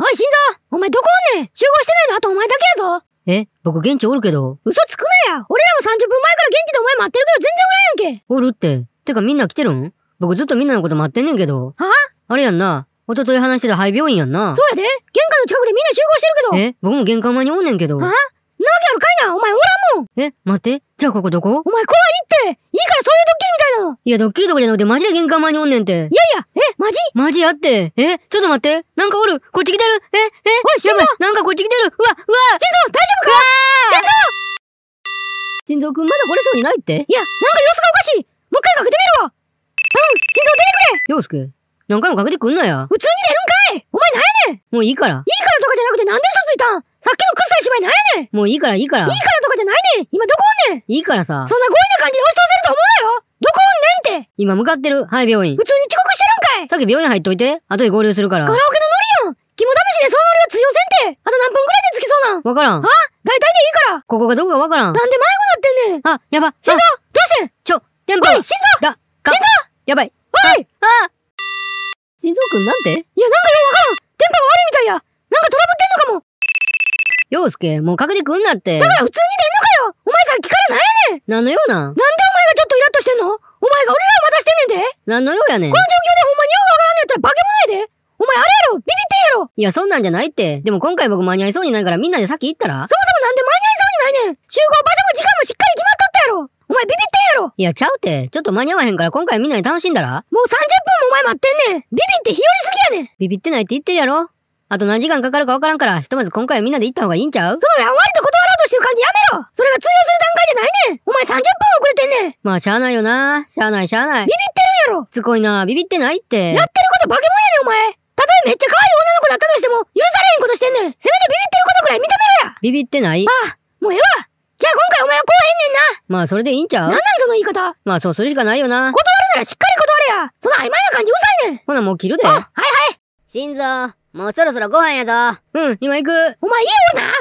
おい、心臓お前どこおんねん集合してないのあとお前だけやぞえ僕現地おるけど。嘘つくなや俺らも30分前から現地でお前待ってるけど全然おらんやんけおるって。てかみんな来てるん僕ずっとみんなのこと待ってんねんけど。はあれやんな。おととい話してた廃病院やんな。そうやで玄関の近くでみんな集合してるけどえ僕も玄関前におんねんけど。はあなわけあるかいなお前おらんもんえ、待って。じゃあここどこお前怖いっていいからそういうドッキリみたいなのいや、ドッキリとかじゃなくてマジで玄関前におんねんて。いやいやえマジマジあって。えちょっと待って。なんかおるこっち来てるええおい、心臓なんかこっち来てるうわうわ心臓大丈夫か心臓心臓くんまだ来れそうにないっていや、なんか様子がおかしいもう一回かけてみるわ頼む心臓出てくれ陽介、何回もかけてくんなや。普通に出るんかいお前なんやねんもういいから。いいからとかじゃなくてなんで嘘ついたんさっきの臭い芝居なんやねんもういいからいいから。いいからねん今どこおんねんいいからさ。そんな強引な感じで押し通せると思うなよどこおんねんって今向かってる。はい、病院。普通に遅刻してるんかいさっき病院入っといて。後で合流するから。カラオケのノリやん肝試しでそのノリは通用せんてあと何分くらいで着きそうなんわからん。あ大体でいいからここがどこかわからん。なんで迷子になってんねんあ、やば。心臓どうしてんちょ、電波。おい、心臓だ、心臓やばい。おいああ心臓くんなんていや、なんかよくわからん陽介、もう隠れくんなって。だから普通に出んのかよお前さん聞かれないやねん何の用なんなんでお前がちょっとイラッとしてんのお前が俺らを待たしてんねんで何の用やねんこの状況でほんまにようわからんのやったら化け物やでお前あれやろビビってんやろいや、そんなんじゃないって。でも今回僕間に合いそうにないからみんなで先行ったらそもそもなんで間に合いそうにないねん集合場所も時間もしっかり決まっとったやろお前ビビってんやろいや、ちゃうて。ちょっと間に合わへんから今回みんなで楽しんだらもう30分もお前待ってんねんビビって日和すぎやねんビビってないって言ってるやろあと何時間かかるかわからんから、ひとまず今回はみんなで行った方がいいんちゃうそのやんわりと断ろうとしてる感じやめろそれが通用する段階じゃないねんお前30分遅れてんねんまあしゃあないよな。しゃあないしゃあない。ビビってるんやろすごいな。ビビってないって。やってることバケモンやねんお前たとえめっちゃ可愛い女の子だったとしても、許されへんことしてんねんせめてビビってることくらい認めろやビビってないああ、もうええわじゃあ今回お前はこうへんねんなまあそれでいいんちゃうなんなんその言い方まあそうするしかないよな断るならしっかり断れやその曖昧な感じうざいねんほなもう切るであはいはい心臓もうそろそろご飯やぞ。うん、今行く。お前家おんな